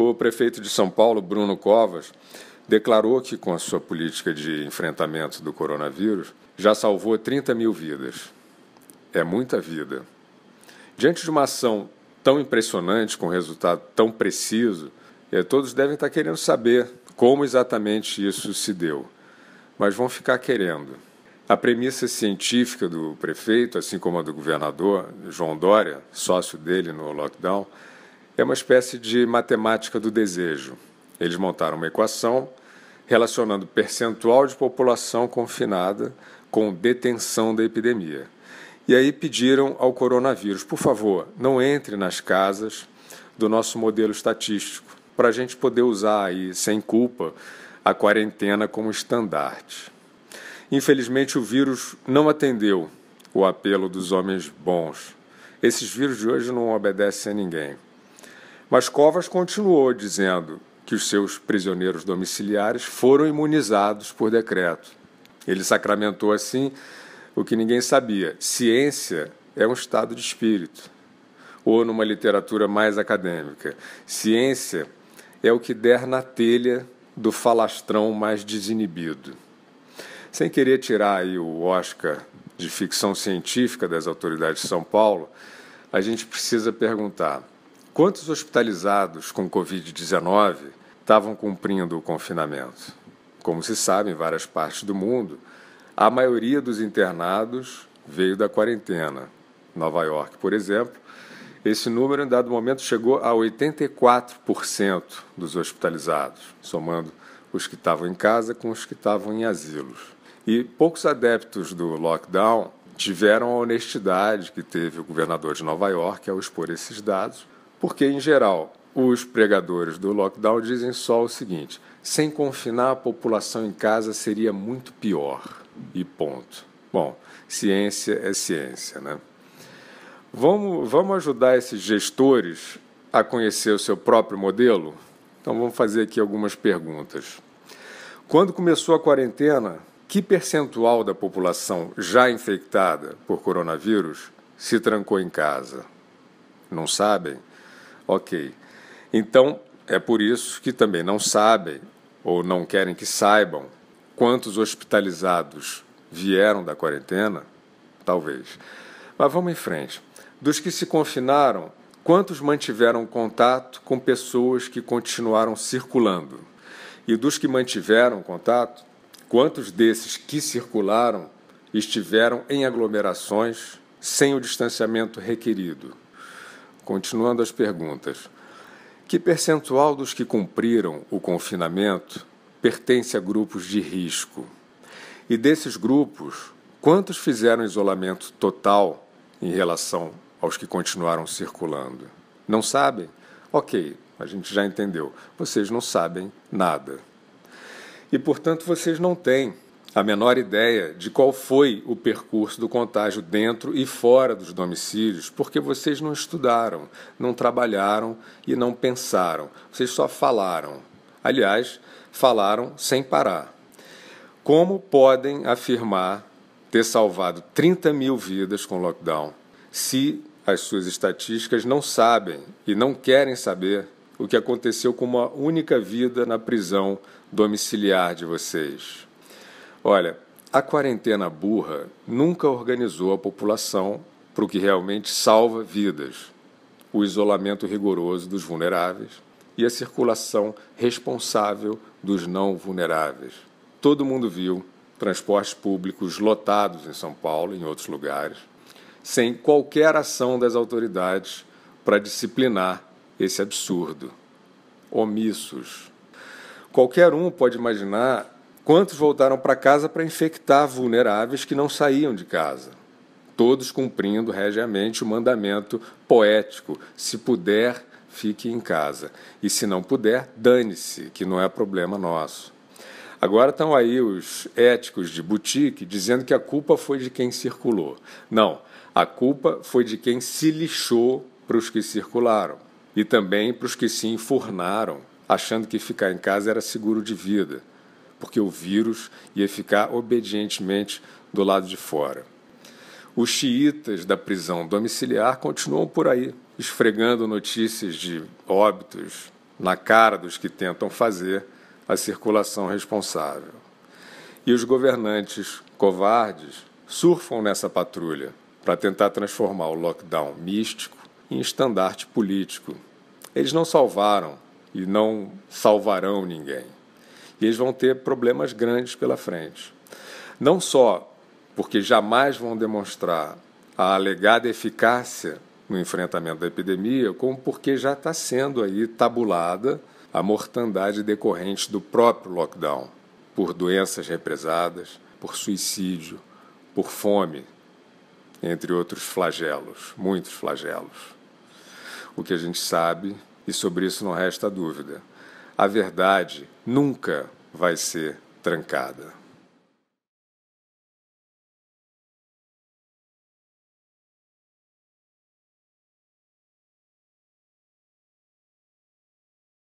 O prefeito de São Paulo, Bruno Covas, declarou que, com a sua política de enfrentamento do coronavírus, já salvou 30 mil vidas. É muita vida. Diante de uma ação tão impressionante, com resultado tão preciso, eh, todos devem estar querendo saber como exatamente isso se deu, mas vão ficar querendo. A premissa científica do prefeito, assim como a do governador João Dória, sócio dele no lockdown, é uma espécie de matemática do desejo. Eles montaram uma equação relacionando percentual de população confinada com detenção da epidemia. E aí pediram ao coronavírus, por favor, não entre nas casas do nosso modelo estatístico, para a gente poder usar aí, sem culpa, a quarentena como estandarte. Infelizmente, o vírus não atendeu o apelo dos homens bons. Esses vírus de hoje não obedecem a ninguém. Mas Covas continuou dizendo que os seus prisioneiros domiciliares foram imunizados por decreto. Ele sacramentou assim o que ninguém sabia: ciência é um estado de espírito. Ou numa literatura mais acadêmica, ciência é o que der na telha do falastrão mais desinibido. Sem querer tirar aí o Oscar de ficção científica das autoridades de São Paulo, a gente precisa perguntar: Quantos hospitalizados com Covid-19 estavam cumprindo o confinamento? Como se sabe, em várias partes do mundo, a maioria dos internados veio da quarentena. Nova York, por exemplo, esse número, em dado momento, chegou a 84% dos hospitalizados, somando os que estavam em casa com os que estavam em asilos. E poucos adeptos do lockdown tiveram a honestidade que teve o governador de Nova York ao expor esses dados, porque, em geral, os pregadores do lockdown dizem só o seguinte: sem confinar a população em casa seria muito pior. E ponto. Bom, ciência é ciência, né? Vamos, vamos ajudar esses gestores a conhecer o seu próprio modelo? Então vamos fazer aqui algumas perguntas. Quando começou a quarentena, que percentual da população já infectada por coronavírus se trancou em casa? Não sabem? Ok. Então, é por isso que também não sabem ou não querem que saibam quantos hospitalizados vieram da quarentena, talvez. Mas vamos em frente. Dos que se confinaram, quantos mantiveram contato com pessoas que continuaram circulando? E dos que mantiveram contato, quantos desses que circularam estiveram em aglomerações sem o distanciamento requerido? Continuando as perguntas. Que percentual dos que cumpriram o confinamento pertence a grupos de risco? E desses grupos, quantos fizeram isolamento total em relação aos que continuaram circulando? Não sabem? Ok, a gente já entendeu. Vocês não sabem nada. E, portanto, vocês não têm a menor ideia de qual foi o percurso do contágio dentro e fora dos domicílios, porque vocês não estudaram, não trabalharam e não pensaram. Vocês só falaram. Aliás, falaram sem parar. Como podem afirmar ter salvado 30 mil vidas com lockdown se as suas estatísticas não sabem e não querem saber o que aconteceu com uma única vida na prisão domiciliar de vocês? Olha, a quarentena burra nunca organizou a população para o que realmente salva vidas: o isolamento rigoroso dos vulneráveis e a circulação responsável dos não vulneráveis. Todo mundo viu transportes públicos lotados em São Paulo e em outros lugares, sem qualquer ação das autoridades para disciplinar esse absurdo. Omissos. Qualquer um pode imaginar Quantos voltaram para casa para infectar vulneráveis que não saíam de casa? Todos cumprindo regiamente o mandamento poético: se puder, fique em casa. E se não puder, dane-se, que não é problema nosso. Agora estão aí os éticos de boutique dizendo que a culpa foi de quem circulou. Não, a culpa foi de quem se lixou para os que circularam e também para os que se enfurnaram, achando que ficar em casa era seguro de vida porque o vírus ia ficar obedientemente do lado de fora. Os xiitas da prisão domiciliar continuam por aí, esfregando notícias de óbitos na cara dos que tentam fazer a circulação responsável. E os governantes covardes surfam nessa patrulha para tentar transformar o lockdown místico em estandarte político. Eles não salvaram e não salvarão ninguém. E eles vão ter problemas grandes pela frente. Não só porque jamais vão demonstrar a alegada eficácia no enfrentamento da epidemia, como porque já está sendo aí tabulada a mortandade decorrente do próprio lockdown, por doenças represadas, por suicídio, por fome, entre outros flagelos, muitos flagelos. O que a gente sabe, e sobre isso não resta dúvida, a verdade nunca vai ser trancada.